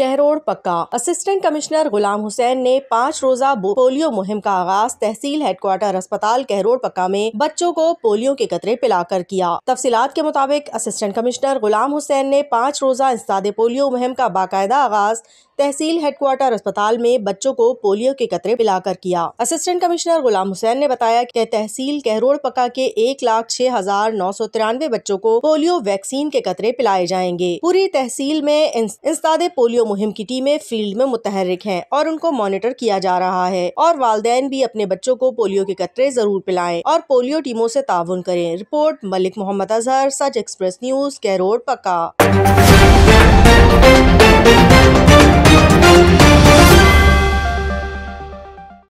कहरोड़ पक्का assistant commissioner गुलाम हुसैन ने पाँच रोजा पोलियो मुहिम का आगाज तहसील हेडक्वार्टर अस्पताल कहरोड़ पक्का में बच्चों को पोलियो के कतरे पिलाकर किया तफसीलात के मुताबिक असिस्टेंट कमिश्नर गुलाम हुसैन ने पाँच रोजा इंसाद पोलियो मुहिम का बाकायदा आगाज तहसील हेडक्वार्टर अस्पताल में बच्चों को पोलियो के कतरे पिलाकर किया असिस्टेंट कमिश्नर गुलाम हुसैन ने बताया कि तहसील कहरोड़ पक्का के एक लाख छह हजार नौ सौ तिरानवे बच्चों को पोलियो वैक्सीन के कतरे पिलाए जाएंगे पूरी तहसील में इंस्ताद पोलियो जो मुहिम की टीमें फील्ड में मुतहरिक हैं और उनको मॉनिटर किया जा रहा है और वालदेन भी अपने बच्चों को पोलियो के कतरे जरूर पिलाएं और पोलियो टीमों से ताउन करें रिपोर्ट मलिक मोहम्मद अजहर सच एक्सप्रेस न्यूज कैरोड पक्का